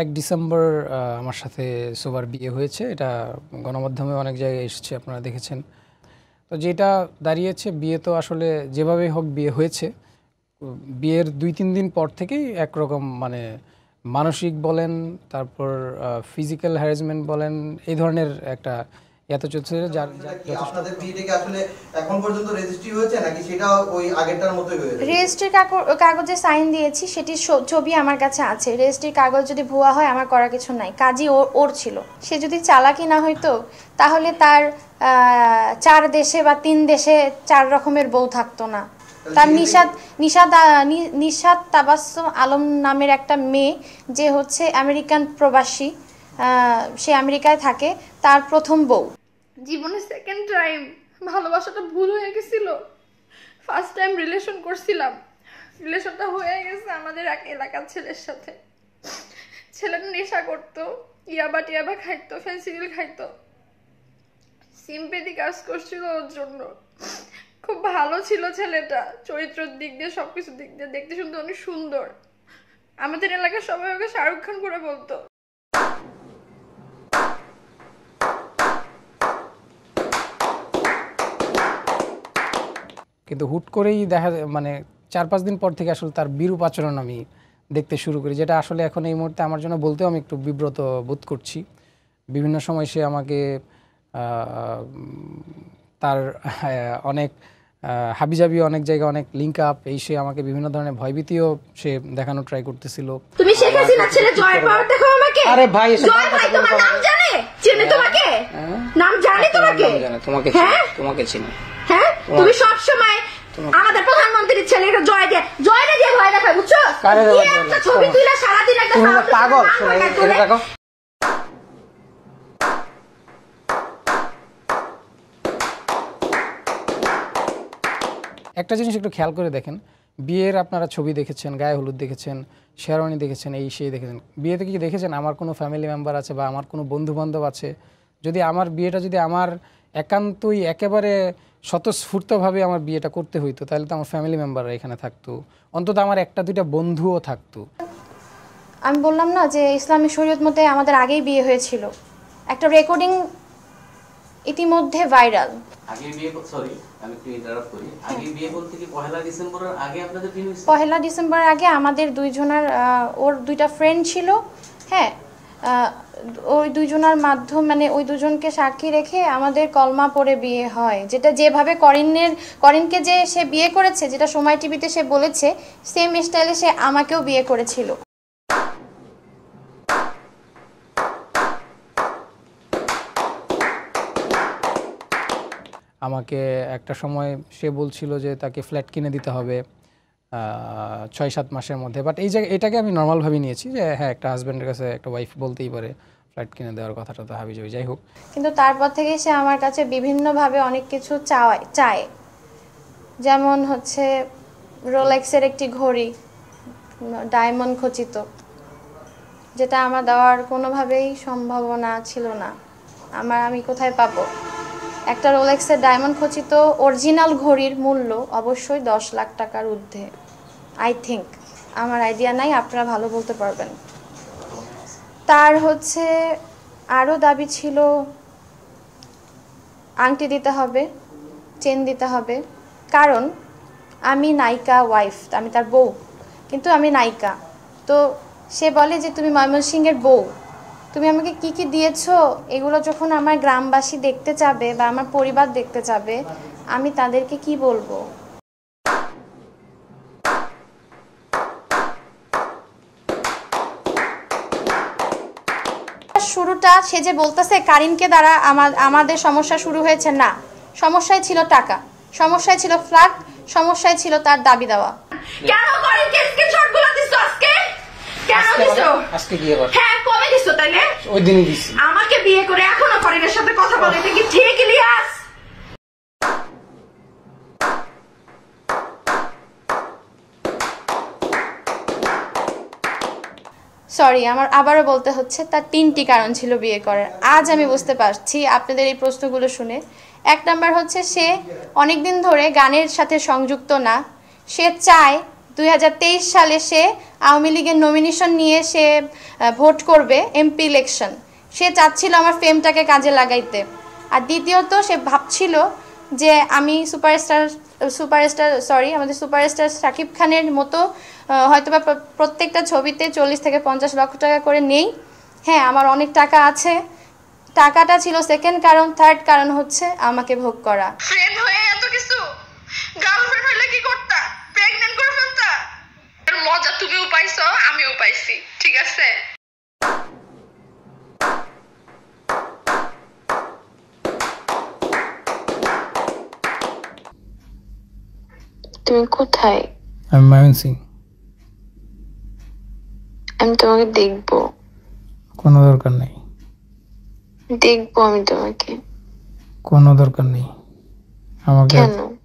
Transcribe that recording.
এক ডিসেম্বর আমার সাথে সোবার বিয়ে হয়েছে এটা গণমাধ্যমে অনেক জায়গায় এসেছে আপনারা দেখেছেন তো যেটা দাঁড়িয়েছে বিয়ে তো আসলে যেভাবেই হোক বিয়ে হয়েছে বিয়ের দুই তিন দিন পর থেকেই একরকম মানে মানসিক বলেন তারপর ফিজিক্যাল হ্যারাসমেন্ট বলেন এই ধরনের একটা এত চলছে আচ্ছা, মানে আপনাদের বিএডি আসলে এখন পর্যন্ত রেজিস্ট্রি হয়েছে নাকি সেটা ওই আগেরটার মতোই হয়েছে রেজিস্ট্রি কাগজে সাইন দিয়েছি সেটির ছবি আমার কাছে আছে রেজিস্ট্রি কাগজ যদি ভুয়া হয় আমার করা কিছু নাই কাজই ওর ছিল সে যদি চালাকি না হইতো তাহলে তার চার দেশে বা তিন দেশে চার রকমের বউ থাকতো না তার নিশাদ নিশাদ নিশাদ তাবাসম আলম নামের একটা মেয়ে যে হচ্ছে আমেরিকান প্রবাসী সে আমেরিকায় থাকে তার প্রথম বউ জীবনে সেকেন্ড টাইম ভালোবাসাটা ভুল হয়ে গেছিল ফার্স্ট টাইম রিলেশন করছিলাম রিলেশনটা হয়ে গেছে আমাদের এক এলাকার ছেলের সাথে ছেলেটা নেশা করতো ইয়াবা টিয়াবা খাইতো ফেন্সিডিল খাইতো সিম্পেদি কাজ করছিল ওর জন্য খুব ভালো ছিল ছেলেটা চরিত্রের দিক দিয়ে সব দিক দিয়ে দেখতে শুনতে অনেক সুন্দর আমাদের এলাকার সবাই ওকে শাহরুখ খান করে বলতো কিন্তু হুট করেই দেখা মানে চার পাঁচ দিন পর থেকে আসলে তার বিরূপ আচরণ আমি দেখতে শুরু করি যেটা আসলে এখন এই মুহূর্তে আমার জন্য বলতেও আমি একটু বিব্রত বোধ করছি বিভিন্ন সময় সে আমাকে তার অনেক হাবিজাবি অনেক জায়গায় অনেক লিঙ্ক আপ এই সে আমাকে বিভিন্ন ধরনের ভয়ভীতিও সে দেখানো ট্রাই করতেছিল তুমি শেখ হাসিনা ছেলে জয় দেখো আমাকে আরে ভাই জয় ভাই তোমার নাম জানে চিনে হ্যাঁ। হ্যাঁ। হ্যাঁ, তোমাকে নাম জানে তোমাকে তোমাকে তোমাকে হ্যাঁ তুমি আচ্ছা। সব সময় আমাদের প্রধানমন্ত্রীর ছেলে এটা জয় দিয়ে জয় দিয়ে ভয় দেখায় বুঝছো একটা ছবি তুলে সারাদিন একটা পাগল একটা জিনিস একটু খেয়াল করে দেখেন বিয়ের আপনারা ছবি দেখেছেন গায়ে হলুদ দেখেছেন শেরওয়ানি দেখেছেন এই সেই দেখেছেন বিয়েতে কি দেখেছেন আমার কোনো ফ্যামিলি মেম্বার আছে বা আমার কোনো বন্ধু বান্ধব আছে যদি আমার বিয়েটা যদি আমার একান্তই একেবারে স্বতঃস্ফূর্তভাবে আমার বিয়েটা করতে হইতো তাহলে তো আমার ফ্যামিলি মেম্বাররা এখানে থাকতো অন্তত আমার একটা দুইটা বন্ধুও থাকতো আমি বললাম না যে ইসলামী শরীয়ত মতে আমাদের আগেই বিয়ে হয়েছিল একটা রেকর্ডিং ইতিমধ্যে ভাইরাল আগে বিয়ে সরি আমি একটু ইন্টারাপ্ট করি হ্যাঁ। আগে বিয়ে বলতে কি পহেলা ডিসেম্বরের আগে আপনাদের বিয়ে হয়েছিল পহেলা ডিসেম্বরের আগে আমাদের দুইজনের ওর দুইটা ফ্রেন্ড ছিল হ্যাঁ ওই দুজনার মাধ্যম মানে ওই দুজনকে সাক্ষী রেখে আমাদের কলমা পড়ে বিয়ে হয় যেটা যেভাবে করিনের করিনকে যে সে বিয়ে করেছে যেটা সময় টিভিতে সে বলেছে সেম স্টাইলে সে আমাকেও বিয়ে করেছিল আমাকে একটা সময় সে বলছিল যে তাকে ফ্ল্যাট কিনে দিতে হবে ছয় সাত মাসের মধ্যে বাট এই জায়গায় এটাকে আমি নর্মালভাবে নিয়েছি যে হ্যাঁ একটা হাজব্যান্ডের কাছে একটা ওয়াইফ বলতেই পারে ফ্ল্যাট কিনে দেওয়ার কথাটা তো হাবি যাই হোক কিন্তু তারপর থেকে সে আমার কাছে বিভিন্নভাবে অনেক কিছু চাওয়ায় চায় যেমন হচ্ছে রোলেক্সের একটি ঘড়ি ডায়মন্ড খচিত যেটা আমার দেওয়ার কোনোভাবেই সম্ভাবনা ছিল না আমার আমি কোথায় পাবো একটা রোলেক্সের ডায়মন্ড খচিত অরিজিনাল ঘড়ির মূল্য অবশ্যই দশ লাখ টাকার ঊর্ধ্বে আই থিঙ্ক আমার আইডিয়া নাই আপনারা ভালো বলতে পারবেন তার হচ্ছে আরও দাবি ছিল আংটি দিতে হবে চেন দিতে হবে কারণ আমি নায়িকা ওয়াইফ আমি তার বউ কিন্তু আমি নায়িকা তো সে বলে যে তুমি ময়মনসিংহের বউ তুমি আমাকে কি কি দিয়েছো এগুলো যখন আমার গ্রামবাসী দেখতে যাবে বা আমার পরিবার দেখতে যাবে আমি তাদেরকে কি বলবো শুরুটা সে যে বলতেছে কারিমকে দ্বারা আমাদের সমস্যা শুরু হয়েছে না সমস্যায় ছিল টাকা সমস্যায় ছিল ফ্ল্যাট সমস্যায় ছিল তার দাবি দেওয়া কেন আজকে কেন আজকে হ্যাঁ কবে তাইলে ওই দিনই দিছি আমাকে বিয়ে করে এখনো কারিমের সাথে কথা বলে কি ঠিক ইলিয়াস সরি আমার আবারও বলতে হচ্ছে তার তিনটি কারণ ছিল বিয়ে করার আজ আমি বুঝতে পারছি আপনাদের এই প্রশ্নগুলো শুনে এক নাম্বার হচ্ছে সে অনেক দিন ধরে গানের সাথে সংযুক্ত না সে চায় দুই সালে সে আওয়ামী লীগের নমিনেশন নিয়ে সে ভোট করবে এমপি ইলেকশন সে চাচ্ছিল আমার ফেমটাকে কাজে লাগাইতে আর দ্বিতীয়ত সে ভাবছিল যে আমি সুপারস্টার সুপারস্টার সরি আমাদের সুপারস্টার শাকিব খানের মতো হয়তোবা প্রত্যেকটা ছবিতে চল্লিশ থেকে পঞ্চাশ লক্ষ টাকা করে নেই হ্যাঁ আমার অনেক টাকা আছে টাকাটা ছিল সেকেন্ড কারণ থার্ড কারণ হচ্ছে আমাকে ভোগ করা হয়ে এত কিছু মজা তুমিও আমিও পাইছি ঠিক আছে তুমি কোথায় আমি ময়মনসিং আমি তোমাকে দেখব কোনো দরকার নেই দেখব আমি তোমাকে কোনো দরকার নেই আমাকে কেন